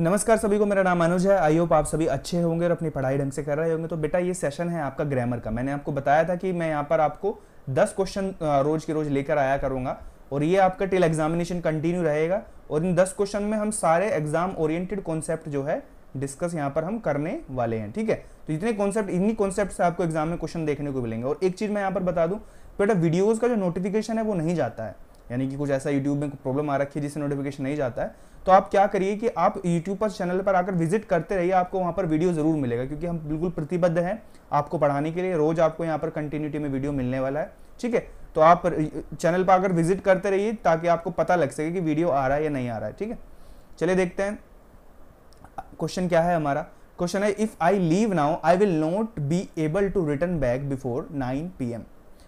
नमस्कार सभी को मेरा नाम अनुज है आई होप आप सभी अच्छे होंगे और अपनी पढ़ाई ढंग से कर रहे होंगे तो बेटा ये सेशन है आपका ग्रामर का मैंने आपको बताया था कि मैं यहाँ पर आपको 10 क्वेश्चन रोज के रोज लेकर आया करूंगा और ये आपका टिल एग्जामिनेशन कंटिन्यू रहेगा और इन 10 क्वेश्चन में हम सारे एग्जाम ओरिएंटेड कॉन्सेप्ट जो है डिस्कस यहाँ पर हम करने वाले हैं ठीक है तो जितने कॉन्सेप्ट इन्हीं कॉन्सेप्ट से आपको एग्जाम में क्वेश्चन देखने को मिलेंगे और एक चीज़ मैं यहाँ पर बता दूँ बेटा वीडियोज़ का जो नोटिफिकेशन है वो नहीं जाता है यानी कि कुछ ऐसा यूट्यूब में प्रॉब्लम आ रखी है जिससे नोटिफिकेशन नहीं जाता है तो आप क्या करिए कि आप यूट्यूब पर चैनल पर आकर विजिट करते रहिए आपको वहाँ पर वीडियो ज़रूर मिलेगा क्योंकि हम बिल्कुल प्रतिबद्ध हैं आपको पढ़ाने के लिए रोज़ आपको यहाँ पर कंटिन्यूटी में वीडियो मिलने वाला है ठीक है तो आप चैनल पर आकर विजिट करते रहिए ताकि आपको पता लग सके कि वीडियो आ रहा है या नहीं आ रहा है ठीक है चलिए देखते हैं क्वेश्चन क्या है हमारा क्वेश्चन है if I leave now I will not be able to return back before nine P M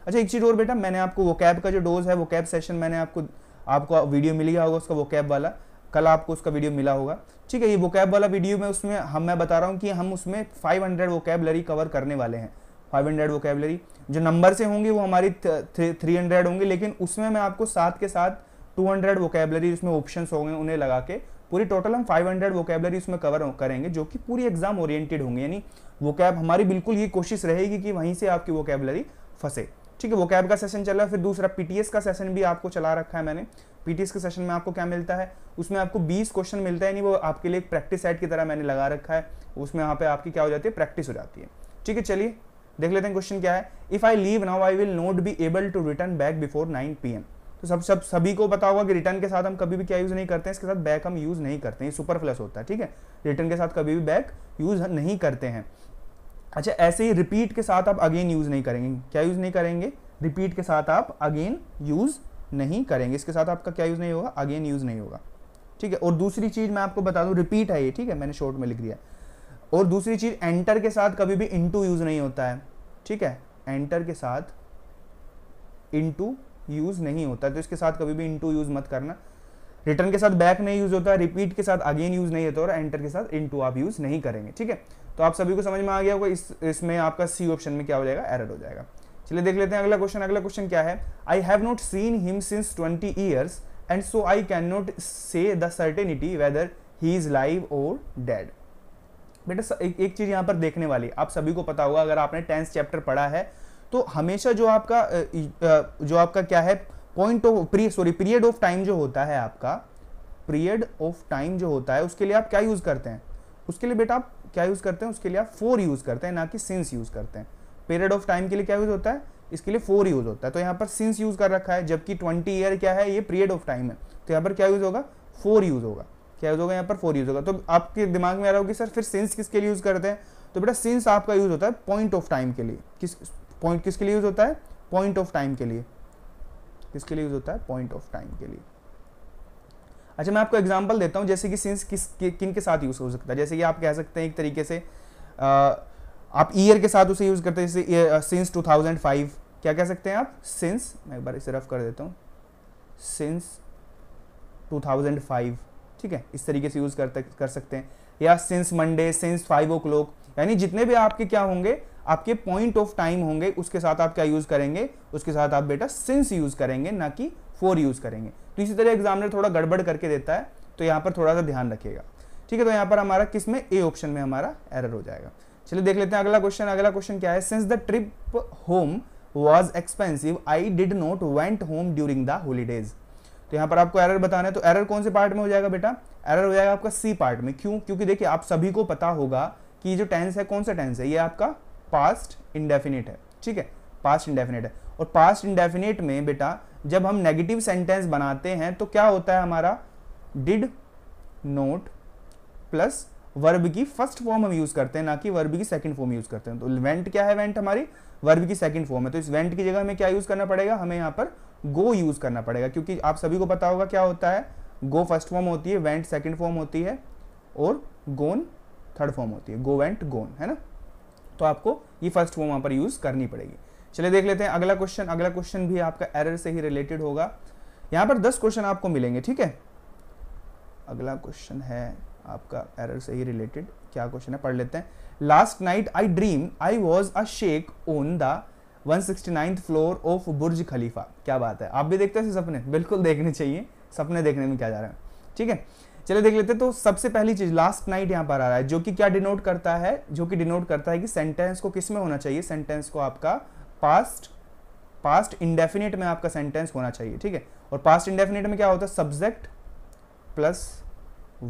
अच्छा एक चीज़ और बेटा मैंने आपको वो कैब का जो डोज है वो कैब सेशन मैंने आपको आपको वीडियो मिल गया होगा उसका वो कैब वाला कल आपको उसका वीडियो मिला होगा ठीक है ये वो कैब वाला वीडियो में उसमें हम मैं बता रहा हूँ कि हम उसमें 500 हंड्रेड वोकेबलरी कवर करने वाले हैं 500 हंड्रेड वोकेबलरी जो नंबर से होंगे वो हमारी थ्री हंड्रेड होंगे लेकिन उसमें मैं आपको साथ के साथ टू हंड्रेड वोकेबलरी उसमें ऑप्शन होंगे उन्हें लगा के पूरी टोटल हम 500 हंड्रेड वोकेबलरी उसमें कवर करेंगे जो कि पूरी एग्जाम ओरिएंटेड होंगे यानी कैब हमारी बिल्कुल ये कोशिश रहेगी कि वहीं से आपकी वोकेबलरी फंसे ठीक है वो कैब का सेशन चल रहा है फिर दूसरा पीटीएस का सेशन भी आपको चला रखा है मैंने पीटीएस के सेशन में आपको क्या मिलता है उसमें आपको 20 क्वेश्चन मिलता है नहीं वो आपके लिए प्रैक्टिस सेट की तरह मैंने लगा रखा है उसमें यहाँ पे आपकी क्या हो जाती है प्रैक्टिस हो जाती है ठीक है चलिए देख लेते हैं क्वेश्चन क्या है if I leave now I will not be able to return back before nine P तो सब सब सभी को पता होगा कि रिटर्न के साथ हम कभी भी क्या यूज़ नहीं करते हैं इसके साथ बैक हम यूज़ नहीं करते हैं सुपर प्लस होता है ठीक है रिटर्न के साथ कभी भी बैक यूज़ नहीं करते हैं अच्छा ऐसे ही रिपीट के साथ आप अगेन यूज़ नहीं करेंगे क्या यूज़ नहीं करेंगे रिपीट के साथ आप अगेन यूज़ नहीं करेंगे इसके साथ आपका क्या यूज़ नहीं होगा अगेन यूज़ नहीं होगा ठीक है और दूसरी चीज़ मैं आपको बता दूँ रिपीट है ये ठीक है मैंने शॉर्ट में लिख दिया और दूसरी चीज़ एंटर के साथ कभी भी इंटू यूज़ नहीं होता है ठीक है एंटर के साथ इंटू यूज़ नहीं होता तो इसके साथ कभी भी इंटू यूज़ मत करना रिटर्न के साथ बैक नहीं यूज़ होता रिपीट के साथ अगेन यूज़ नहीं होता और एंटर के साथ इंटू आप यूज़ नहीं करेंगे ठीक है तो आप सभी को समझ में आ गया होगा इसमें इस आपका सी ऑप्शन में क्या हो जाएगा एरर हो जाएगा चलिए देख लेते हैं अगला क्वेश्चन अगला क्वेश्चन क्या है I have not seen him since twenty years and so I can not say the certainty whether he is live और डेड बेटा एक, एक चीज़ यहाँ पर देखने वाली आप सभी को पता होगा अगर आपने टेंथ चैप्टर पढ़ा है तो हमेशा जो आपका जो आपका क्या है point of pre sorry period of time जो होता है आपका पीरियड ऑफ टाइम जो होता है उसके लिए आप क्या यूज़ करते हैं उसके लिए बेटा आप क्या यूज़ करते हैं उसके लिए आप फोर यूज़ करते हैं ना कि सिंस यूज़ करते हैं पीरियड ऑफ टाइम के लिए क्या यूज़ होता है इसके लिए फोर यूज़ होता है तो यहाँ पर सिंस यूज़ कर रखा है जबकि ट्वेंटी ईयर क्या है ये पीरियड ऑफ टाइम है तो यहाँ पर क्या यूज़ होगा फोर यूज़ होगा क्या यूज़ होगा यहाँ पर फोर यूज़ होगा तो आपके दिमाग में आ रहा होगी सर फिर सिंस किसके लिए यूज़ करते हैं तो बेटा सिंस आपका यूज़ होता है पॉइंट ऑफ टाइम के लिए किस पॉइंट किसके लिए यूज़ होता है पॉइंट ऑफ टाइम के लिए किसके लिए यूज़ होता है पॉइंट ऑफ टाइम के लिए अच्छा मैं आपको एग्जाम्पल देता हूँ जैसे कि सिंस किस कि, किन के साथ यूज़ हो सकता है जैसे कि आप कह सकते हैं एक तरीके से आ, आप ईयर के साथ उसे यूज़ करते हैं जैसे सिंस टू थाउजेंड फाइव क्या कह सकते हैं आप सिंस मैं एक बार इसे रफ कर देता हूँ सिंस टू थाउजेंड फाइव ठीक है इस तरीके से यूज़ करते कर सकते हैं या since Monday since five o'clock यानी जितने भी आपके क्या होंगे आपके पॉइंट ऑफ टाइम होंगे उसके साथ आप क्या यूज़ करेंगे उसके साथ आप बेटा सिंस यूज़ करेंगे ना कि फोर यूज़ करेंगे तो इसी तरह एग्जामिनर थोड़ा गड़बड़ करके देता है तो यहाँ पर थोड़ा सा ध्यान रखिएगा ठीक है तो यहाँ पर हमारा किस में ए ऑप्शन में हमारा एरर हो जाएगा चलिए देख लेते हैं अगला क्वेश्चन अगला क्वेश्चन क्या है since the trip home was expensive I did not went home during the holidays तो यहाँ पर आपको एरर बताना है तो एरर कौन से पार्ट में हो जाएगा बेटा एरर हो जाएगा आपका सी पार्ट में क्यों क्योंकि देखिए आप सभी को पता होगा कि जो टेंस है कौन सा टेंस है ये आपका पास्ट इंडेफिनेट है ठीक है पास्ट इंडेफिनेट है और पास्ट इंडेफिनेट में बेटा जब हम नेगेटिव सेंटेंस बनाते हैं तो क्या होता है हमारा डिड नोट प्लस वर्ब की फर्स्ट फॉर्म हम यूज़ करते हैं ना कि वर्ब की सेकंड फॉर्म यूज़ करते हैं तो वेंट क्या है वेंट हमारी वर्ब की सेकंड फॉर्म है तो इस वेंट की जगह हमें क्या यूज़ करना पड़ेगा हमें यहाँ पर गो यूज़ करना पड़ेगा क्योंकि आप सभी को पता होगा क्या होता है गो फर्स्ट फॉर्म होती है वेंट सेकेंड फॉर्म होती है और गोन थर्ड फॉर्म होती है गो वेंट गोन है ना तो आपको ये फर्स्ट फॉर्म वहां पर यूज़ करनी पड़ेगी चलिए देख लेते हैं अगला क्वेश्चन अगला क्वेश्चन भी आपका एरर से ही रिलेटेड होगा यहाँ पर दस क्वेश्चन आपको मिलेंगे ठीक है अगला क्वेश्चन है आपका एरर से ही रिलेटेड क्या क्वेश्चन है पढ़ लेते हैं last night I dream I was a sheikh on the 169th floor of Burj Khalifa क्या बात है आप भी देखते हैं सपने बिल्कुल देखने चाहिए सपने देखने में क्या जा रहा है ठीक है चलिए देख लेते हैं तो सबसे पहली चीज लास्ट नाइट यहां पर आ रहा है जो कि क्या डिनोट करता है जो कि डिनोट करता है कि सेंटेंस को किस में होना चाहिए सेंटेंस को आपका पास्ट पास्ट इंडेफिनेट में आपका सेंटेंस होना चाहिए ठीक है और पास्ट इंडेफिनेट में क्या होता है सब्जेक्ट प्लस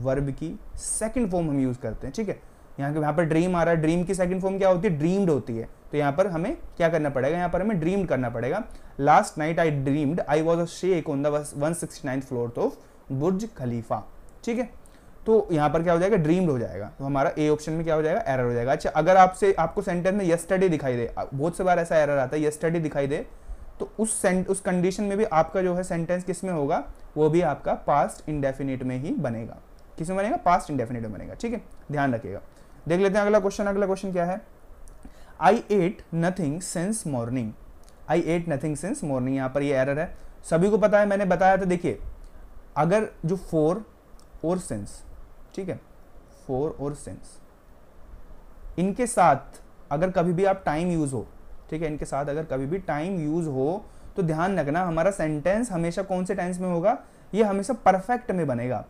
वर्ब की सेकंड फॉर्म हम यूज़ करते हैं ठीक है यहाँ यहाँ पर ड्रीम आ रहा है ड्रीम की सेकंड फॉर्म क्या होती है ड्रीम्ड होती है तो यहाँ पर हमें क्या करना पड़ेगा यहाँ पर हमें ड्रीम्ड करना पड़ेगा last night I dreamed I was a sheikh on the one sixty ninth floor of Burj Khalifa ठीक है तो यहाँ पर क्या हो जाएगा ड्रीम्ड हो जाएगा तो हमारा ए ऑप्शन में क्या हो जाएगा एरर हो जाएगा अच्छा अगर आपसे आपको सेंटेंस में यस्टरडे दिखाई दे बहुत से बार ऐसा एरर आता है यस्टरडे दिखाई दे तो उस सेंट उस कंडीशन में भी आपका जो है सेंटेंस किस में होगा वो भी आपका पास्ट इंडेफिनिट में ही बनेगा किस में बनेगा पास्ट इंडेफिनिट में बनेगा ठीक है ध्यान रखिएगा देख लेते हैं अगला क्वेश्चन अगला क्वेश्चन क्या है I ate nothing since morning I ate nothing since morning यहाँ पर ये एरर है सभी को पता है मैंने बताया था देखिए अगर जो फोर और सेंस ठीक है फोर और सेंस इनके साथ अगर कभी भी आप टाइम यूज हो ठीक है इनके साथ अगर कभी भी टाइम यूज हो तो ध्यान रखना हमारा सेंटेंस हमेशा कौन से टेंस में होगा ये हमेशा परफेक्ट में बनेगा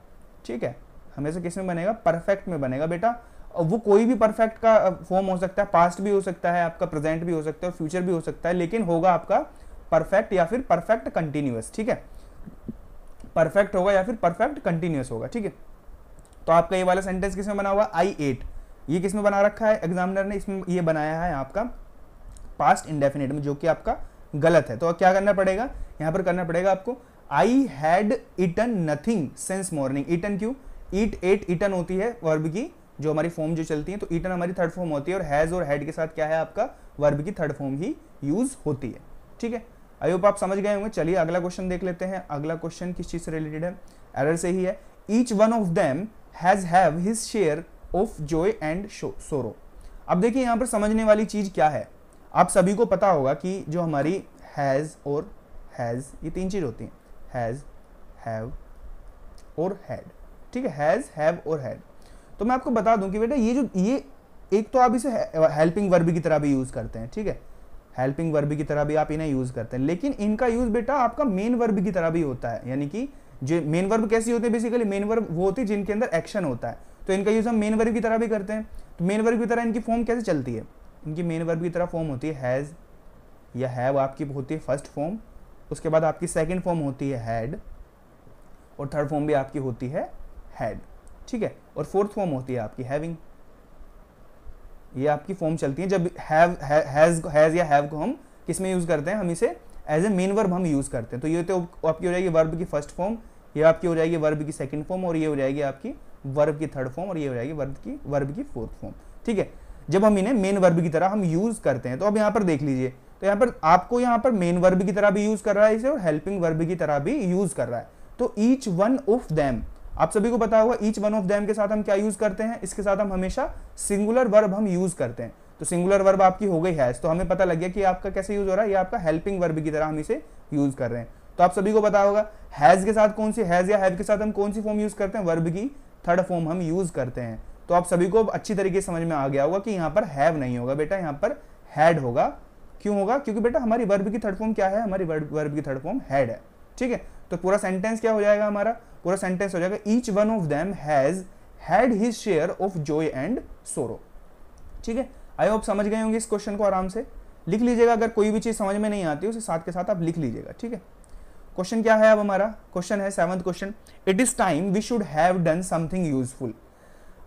ठीक है हमेशा किस में बनेगा परफेक्ट में बनेगा बेटा वो कोई भी परफेक्ट का फॉर्म हो सकता है पास्ट भी हो सकता है आपका प्रेजेंट भी हो सकता है फ्यूचर भी हो सकता है लेकिन होगा आपका परफेक्ट या फिर परफेक्ट कंटिन्यूस ठीक है परफेक्ट होगा या फिर परफेक्ट कंटिन्यूस होगा ठीक है तो आपका ये वाला सेंटेंस किसमें बना हुआ आई एट ये किसमें बना रखा है एग्जामिनर ने इसमें ये बनाया है आपका पास्ट इंडेफिनेट में जो कि आपका गलत है तो क्या करना पड़ेगा यहाँ पर करना पड़ेगा आपको I had eaten nothing since morning eaten क्यों ईट एट ईटन होती है वर्ब की जो हमारी फॉर्म जो चलती है तो ईटन हमारी थर्ड फॉर्म होती है और हैज़ और हैड के साथ क्या है आपका वर्ब की थर्ड फॉर्म ही यूज होती है ठीक है आई होप आप समझ गए होंगे चलिए अगला क्वेश्चन देख लेते हैं अगला क्वेश्चन किस चीज़ से रिलेटेड है एरर से ही है each one of them has have his share of joy and sorrow अब देखिए यहाँ पर समझने वाली चीज़ क्या है आप सभी को पता होगा कि जो हमारी हैज़ और हैज़ ये तीन चीज़ होती हैं हैज़ हैव और हैड ठीक है हैज़ हैव और हैड तो मैं आपको बता दूं कि बेटा ये जो ये एक तो आप इसे हेल्पिंग वर्ब की तरह भी यूज़ करते हैं ठीक है हेल्पिंग वर्ब की तरह भी आप इन्हें यूज़ करते हैं लेकिन इनका यूज़ बेटा आपका मेन वर्ब की तरह भी होता है यानी कि जो मेन वर्ब कैसी होते हैं बेसिकली मेन वर्ब वो होती है जिनके अंदर एक्शन होता है तो इनका यूज़ हम मेन वर्ब की तरह भी करते हैं तो मेन वर्ब की तरह इनकी फॉर्म कैसे चलती है इनकी मेन वर्ब की तरह फॉर्म होती है हैज़ या हैव आपकी होती है फर्स्ट फॉर्म उसके बाद आपकी सेकेंड फॉर्म होती है हैड और थर्ड फॉर्म भी आपकी होती है हैड ठीक है और फोर्थ फॉर्म होती है आपकी हैविंग ये आपकी फॉर्म चलती है जब हैव हैज़ हैज़ या हैव को हम किसमें यूज़ करते हैं हम इसे एज ए मेन वर्ब हम यूज़ करते हैं तो ये तो आपकी हो जाएगी वर्ब की फर्स्ट फॉर्म ये आपकी हो जाएगी वर्ब की सेकंड फॉर्म और ये हो जाएगी आपकी वर्ब की थर्ड फॉर्म और ये हो जाएगी वर्ब की वर्ब की फोर्थ फॉर्म ठीक है जब हम इन्हें मेन वर्ब की तरह हम यूज़ करते हैं तो अब यहाँ पर देख लीजिए तो यहाँ पर आपको यहाँ पर मेन वर्ब की तरह भी यूज़ कर रहा है इसे और हेल्पिंग वर्ब की तरह भी यूज़ कर रहा है तो ईच वन ऑफ दैम आप सभी को पता होगा ईच वन ऑफ दैम के साथ हम क्या यूज़ करते हैं इसके साथ हम हमेशा सिंगुलर वर्ब हम यूज़ करते हैं तो सिंगुलर वर्ब आपकी हो गई हैज तो हमें पता लग गया कि आपका कैसे यूज हो रहा है ये आपका हेल्पिंग वर्ब की तरह हम इसे यूज कर रहे हैं तो आप सभी को पता होगा हैज के साथ कौन सी हैज या हैव के साथ हम कौन सी फॉर्म यूज करते हैं वर्ब की थर्ड फॉर्म हम यूज करते हैं तो आप सभी को अच्छी तरीके से समझ में आ गया होगा कि यहाँ पर हैव नहीं होगा बेटा यहाँ पर हैड होगा क्यों होगा क्योंकि बेटा हमारी वर्ब की थर्ड फॉर्म क्या है हमारी वर्ब की थर्ड फॉर्म हैड है ठीक है तो पूरा सेंटेंस क्या हो जाएगा हमारा पूरा सेंटेंस हो जाएगा each one of them has had his share of joy and sorrow ठीक है आई होप समझ गए होंगे इस क्वेश्चन को आराम से लिख लीजिएगा अगर कोई भी चीज़ समझ में नहीं आती उसे साथ के साथ आप लिख लीजिएगा ठीक है क्वेश्चन क्या है अब हमारा क्वेश्चन है seventh question it is time we should have done something useful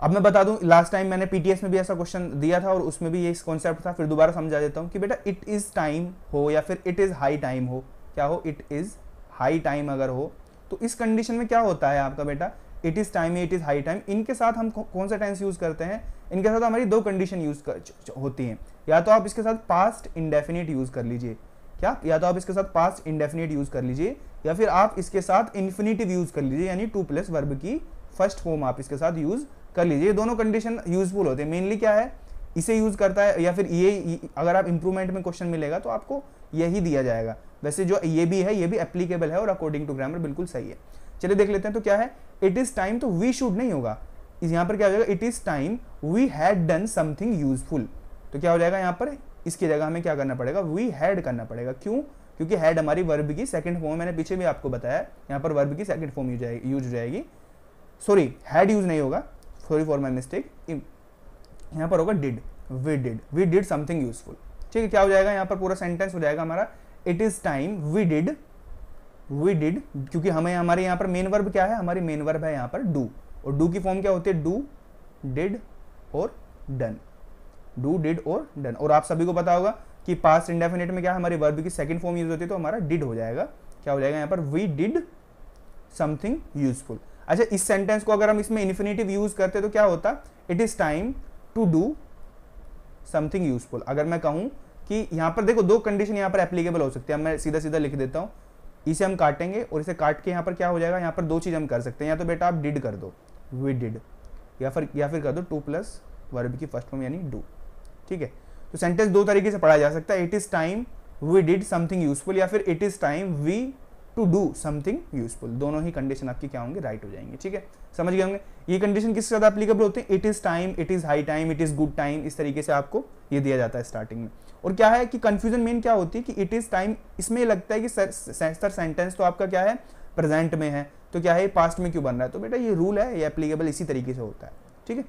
अब मैं बता दूं लास्ट टाइम मैंने पीटीएस में भी ऐसा क्वेश्चन दिया था और उसमें भी ये कॉन्सेप्ट था फिर दोबारा समझा देता हूं कि बेटा इट इज़ टाइम हो या फिर इट इज़ हाई टाइम हो क्या हो इट इज़ हाई टाइम अगर हो तो इस कंडीशन में क्या होता है आपका बेटा it is time it is high time इनके साथ हम कौन सा टेंस यूज़ करते हैं इनके साथ हमारी दो कंडीशन यूज़ होती हैं या तो आप इसके साथ पास्ट इंडेफिनिट यूज़ कर लीजिए क्या या तो आप इसके साथ पास्ट इंडेफिनिट यूज़ कर लीजिए या फिर आप इसके साथ इन्फिनिटिव यूज़ कर लीजिए यानी टू प्लस वर्ब की फर्स्ट फॉर्म आप इसके साथ यूज़ कर लीजिए ये दोनों कंडीशन यूजफुल होते हैं मेनली क्या है इसे यूज़ करता है या फिर ये अगर आप इंप्रूवमेंट में क्वेश्चन मिलेगा तो आपको यही दिया जाएगा वैसे जो ये भी है ये भी एप्लीकेबल है और अकॉर्डिंग टू ग्रामर बिल्कुल सही है चलिए देख लेते हैं तो क्या है इट इज़ टाइम तो वी शुड नहीं होगा इस यहां पर क्या हो जाएगा it is time we had done something useful तो क्या हो जाएगा यहां पर इसकी जगह हमें क्या करना पड़ेगा वी हैड करना पड़ेगा क्यों क्योंकि हैड हमारी वर्ब की सेकंड फॉर्म मैंने पीछे भी आपको बताया यहां पर वर्ब की सेकंड फॉर्म यूज हो जाएगी सॉरी हैड यूज नहीं होगा सॉरी फॉर माई मिस्टेक यहां पर होगा did we did we did something useful ठीक है क्या हो जाएगा यहां पर पूरा सेंटेंस हो जाएगा हमारा it is time we did we did क्योंकि हमें हमारे यहाँ पर मेन वर्ब क्या है हमारी मेन वर्ब है यहाँ पर डू और डू की फॉर्म क्या होती है डू डिड और डन डू डिड और डन और आप सभी को पता होगा कि पास्ट इंडेफिनेट में क्या हमारी वर्ब की सेकेंड फॉर्म यूज होती है तो हमारा डिड हो जाएगा क्या हो जाएगा यहाँ पर वी डिड समथिंग यूजफुल अच्छा इस सेंटेंस को अगर हम इसमें इन्फिनेटिव यूज करते तो क्या होता it is time to do something useful अगर मैं कहूँ कि यहाँ पर देखो दो कंडीशन यहाँ पर एप्लीकेबल हो सकती है मैं सीधा सीधा लिख देता हूँ इसे हम काटेंगे और इसे काट के यहाँ पर क्या हो जाएगा यहाँ पर दो चीज़ हम कर सकते हैं या तो बेटा आप डिड कर दो वी डिड या फिर या फिर कर दो टू प्लस वर्ब की फर्स्ट फॉर्म यानी डू ठीक है तो सेंटेंस दो तरीके से पढ़ा जा सकता है it is time we did something useful या फिर it is time we to do something useful दोनों ही कंडीशन आपकी क्या होंगे राइट right हो जाएंगे ठीक है समझ गए होंगे ये कंडीशन किसके साथ एप्लीकेबल होते हैं it is time it is high time it is good time इस तरीके से आपको ये दिया जाता है स्टार्टिंग में और क्या है कि कंफ्यूजन मेन क्या होती है कि इट इज़ टाइम इसमें लगता है कि सर सर सेंटेंस तो आपका क्या है प्रेजेंट में है तो क्या है पास्ट में क्यों बन रहा है तो बेटा ये रूल है ये एप्लीकेबल इसी तरीके से होता है ठीक है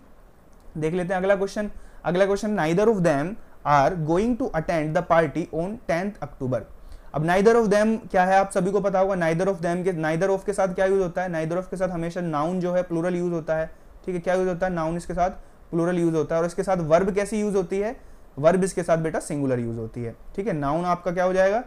देख लेते हैं अगला क्वेश्चन अगला question neither of them are going to attend the party on tenth October अब नाइदर ऑफ देम क्या है आप सभी को पता होगा नाइदर ऑफ देम के नाइदर ऑफ के साथ क्या यूज होता है नाइदर ऑफ के साथ हमेशा नाउन जो है प्लूरल यूज होता है ठीक है क्या यूज होता है नाउन इसके साथ प्लूरल यूज होता है और इसके साथ वर्ब कैसी यूज होती है वर्ब इसके साथ बेटा सिंगुलर यूज होती है ठीक है नाउन आपका क्या हो जाएगा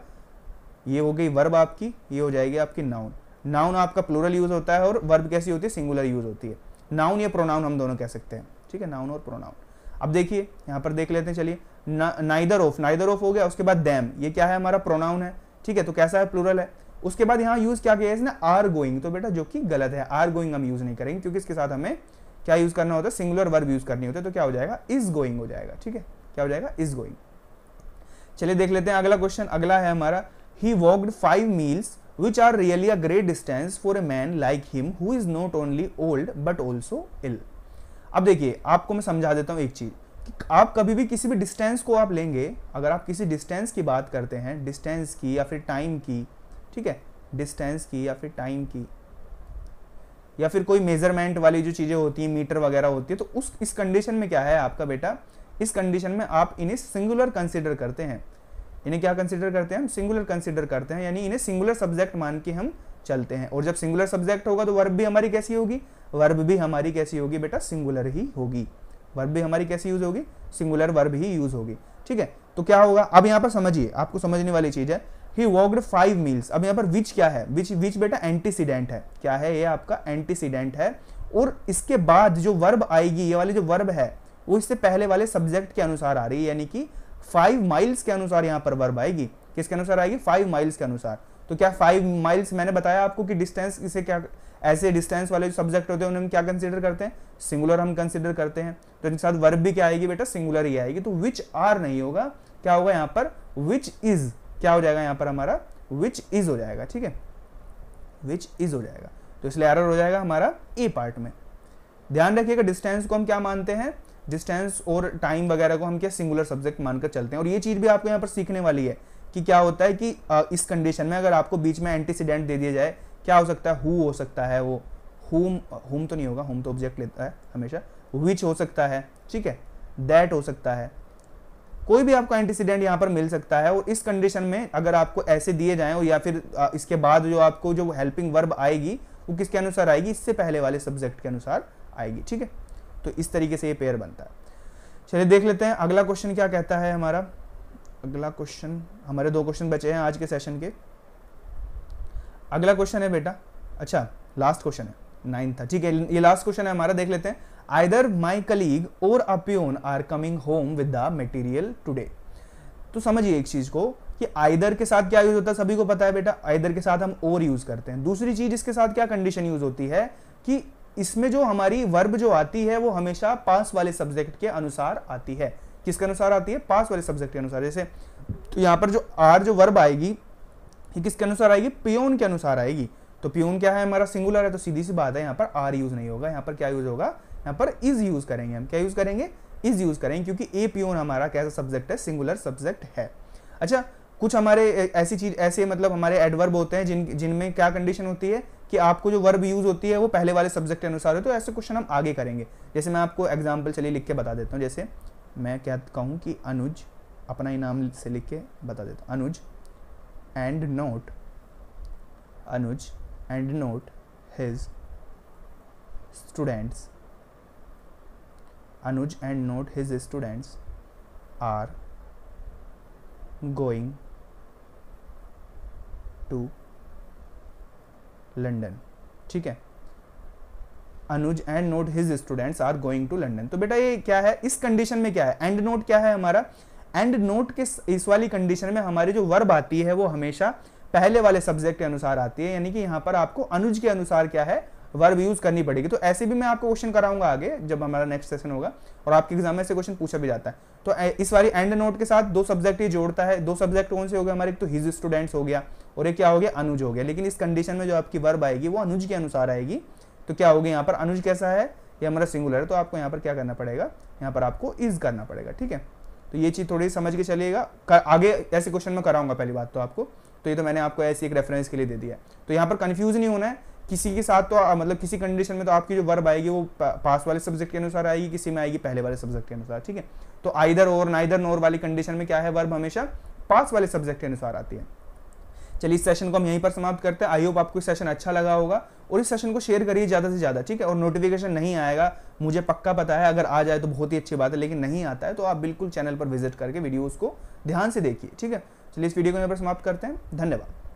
ये हो गई वर्ब आपकी ये हो जाएगी आपकी नाउन नाउन आपका प्लूरल यूज होता है और वर्ब कैसी होती है सिंगुलर यूज होती है नाउन या प्रोनाउन हम दोनों कह सकते हैं ठीक है नाउन और प्रोनाउन अब देखिए यहां पर देख लेते हैं चलिए नाइदर ऑफ नाइदर ऑफ हो गया उसके बाद दैम ये क्या है हमारा प्रोनाउन है ठीक है तो कैसा है प्लूरल है उसके बाद यहाँ यूज क्या किया इसने आर गोइंग तो बेटा जो कि गलत है आर गोइंग हम यूज नहीं करेंगे क्योंकि इसके साथ हमें क्या यूज करना होता है सिंगुलर वर्ब यूज करनी होता है तो क्या हो जाएगा इज गोइंग हो जाएगा ठीक है क्या हो जाएगा इज गोइंग चलिए देख लेते हैं अगला क्वेश्चन अगला है हमारा he walked five miles which are really a great distance for a man like him who is not only old but also ill अब देखिए आपको मैं समझा देता हूँ एक चीज़ आप कभी भी किसी भी डिस्टेंस को आप लेंगे अगर आप किसी डिस्टेंस की बात करते हैं डिस्टेंस की या फिर टाइम की ठीक है डिस्टेंस की या फिर टाइम की या फिर कोई मेजरमेंट वाली जो चीज़ें होती हैं मीटर वगैरह होती है तो उस इस कंडीशन में क्या है आपका बेटा इस कंडीशन में आप इन्हें सिंगुलर कंसिडर करते हैं इन्हें क्या कंसिडर करते हैं हम सिंगुलर कंसिडर करते हैं यानी इन्हें सिंगुलर सब्जेक्ट मान के हम चलते हैं और जब सिंगुलर सब्जेक्ट होगा तो वर्ब भी हमारी कैसी होगी वर्ब भी हमारी कैसी होगी बेटा सिंगुलर ही होगी वर्ब भी हमारी कैसी यूज होगी सिंगुलर वर्ब ही यूज होगी ठीक है तो क्या होगा अब यहाँ पर समझिए आपको समझने वाली चीज है ही वॉकड फाइव मील्स अब यहाँ पर विच क्या है विच विच बेटा एंटीसीडेंट है क्या है ये आपका एंटीसीडेंट है और इसके बाद जो वर्ब आएगी ये वाली जो वर्ब है वो इससे पहले वाले सब्जेक्ट के अनुसार आ रही है यानी कि फाइव माइल्स के अनुसार यहाँ पर वर्ब आएगी किसके अनुसार आएगी फाइव माइल्स के अनुसार तो क्या फाइव माइल्स मैंने बताया आपको कि डिस्टेंस इसे क्या ऐसे डिस्टेंस वाले जो सब्जेक्ट होते हैं उन्हें हम क्या कंसिडर करते हैं सिंगुलर हम कंसिडर करते हैं तो इनके साथ वर्ब भी क्या आएगी बेटा सिंगुलर ही आएगी तो विच आर नहीं होगा क्या होगा यहाँ पर विच इज क्या हो जाएगा यहाँ पर हमारा विच इज हो जाएगा ठीक है विच इज हो जाएगा तो इसलिए एरर हो जाएगा हमारा ए पार्ट में ध्यान रखिएगा डिस्टेंस को हम क्या मानते हैं डिस्टेंस और टाइम वगैरह को हम क्या सिंगुलर सब्जेक्ट मानकर चलते हैं और ये चीज़ भी आपको यहाँ पर सीखने वाली है कि क्या होता है कि इस कंडीशन में अगर आपको बीच में एंटीसीडेंट दे दिया जाए क्या हो सकता है हु हो सकता है वो हुम हुम तो नहीं होगा हुम तो ऑब्जेक्ट लेता है हमेशा विच हो सकता है ठीक है दैट हो सकता है कोई भी आपको एंटीसीडेंट यहाँ पर मिल सकता है और इस कंडीशन में अगर आपको ऐसे दिए जाए और या फिर इसके बाद जो आपको जो हेल्पिंग वर्ब आएगी वो किसके अनुसार आएगी इससे पहले वाले सब्जेक्ट के अनुसार आएगी ठीक है तो इस तरीके से ये पेयर बनता है चलिए देख लेते हैं अगला क्वेश्चन क्या कहता है हमारा अगला क्वेश्चन हमारे दो क्वेश्चन बचे हैं आज के सेशन के अगला क्वेश्चन है बेटा अच्छा लास्ट क्वेश्चन है नाइन था ठीक है ये लास्ट क्वेश्चन है हमारा देख लेते हैं आइदर माई कलीग और a peon are coming home with the material today तो समझिए एक चीज को कि आइदर के साथ क्या यूज होता है सभी को पता है बेटा आइदर के साथ हम और यूज करते हैं दूसरी चीज इसके साथ क्या कंडीशन यूज होती है कि इसमें जो हमारी वर्ब जो आती है वो हमेशा पास वाले सब्जेक्ट के अनुसार आती है किसके अनुसार आती है पास वाले सब्जेक्ट के अनुसार जैसे तो यहाँ पर जो आर जो वर्ब आएगी ये किसके अनुसार आएगी पियोन के अनुसार आएगी तो पियोन क्या है हमारा सिंगुलर है तो सीधी सी बात है यहाँ पर आर यूज़ नहीं होगा यहाँ पर क्या यूज़ होगा यहाँ पर इज़ यूज़ करेंगे हम क्या यूज़ करेंगे इज़ यूज़ करेंगे क्योंकि ए पियोन हमारा कैसा सब्जेक्ट है सिंगुलर सब्जेक्ट है अच्छा कुछ हमारे ऐसी चीज ऐसे मतलब हमारे एडवर्ब होते हैं जिन जिनमें क्या कंडीशन होती है कि आपको जो वर्ब यूज होती है वो पहले वाले सब्जेक्ट के अनुसार हो तो ऐसे क्वेश्चन हम आगे करेंगे जैसे मैं आपको एग्जाम्पल चलिए लिख के बता देता हूँ जैसे मैं क्या कहूँ कि अनुज अपना ही नाम से लिख के बता देता हूँ Anuj and note Anuj and note his students Anuj and note his students are going to London ठीक है Anuj and not his students are going to London तो बेटा ये क्या है इस कंडीशन में क्या है एंड नोट क्या है हमारा एंड नोट के इस वाली कंडीशन में हमारी जो वर्ब आती है वो हमेशा पहले वाले सब्जेक्ट के अनुसार आती है यानी कि यहाँ पर आपको अनुज के अनुसार क्या है वर्ब यूज करनी पड़ेगी तो ऐसे भी मैं आपको क्वेश्चन कराऊंगा आगे जब हमारा नेक्स्ट सेशन होगा और आपके एग्जाम में से क्वेश्चन पूछा भी जाता है तो इस बार एंड नोट के साथ दो सब्जेक्ट ये जोड़ता है दो सब्जेक्ट कौन से हो गए हमारे एक तो हिज स्टूडेंट्स हो गया और एक क्या हो गया अनुज हो गया लेकिन इस कंडीशन में जो आपकी वर्ब आएगी वो अनुज के अनुसार आएगी तो क्या होगी यहाँ पर अनुज कैसा है ये हमारा सिंगुलर है तो आपको यहाँ पर क्या करना पड़ेगा यहाँ पर आपको इज करना पड़ेगा ठीक है तो ये चीज़ थोड़ी समझ के चलिएगा आगे ऐसे क्वेश्चन में कराऊंगा पहली बात तो आपको तो ये तो मैंने आपको ऐसी एक रेफरेंस के लिए दे दिया तो यहाँ पर कन्फ्यूज़ नहीं होना है किसी के साथ तो मतलब किसी कंडीशन में तो आपकी जो वर्ब आएगी वो पास वाले सब्जेक्ट के अनुसार आएगी किसी में आएगी पहले वाले सब्जेक्ट के अनुसार ठीक है तो आइधर और नाइदर नोर वाली कंडीशन में क्या है वर्ब हमेशा पास वाले सब्जेक्ट के अनुसार आती है चलिए इस सेशन को हम यहीं पर समाप्त करते हैं आई होप आपको सेशन अच्छा लगा होगा और इस सेशन को शेयर करिए ज़्यादा से ज़्यादा ठीक है और नोटिफिकेशन नहीं आएगा मुझे पक्का पता है अगर आ जाए तो बहुत ही अच्छी बात है लेकिन नहीं आता है तो आप बिल्कुल चैनल पर विजिट करके वीडियोज़ को ध्यान से देखिए ठीक है चलिए इस वीडियो को यहाँ पर समाप्त करते हैं धन्यवाद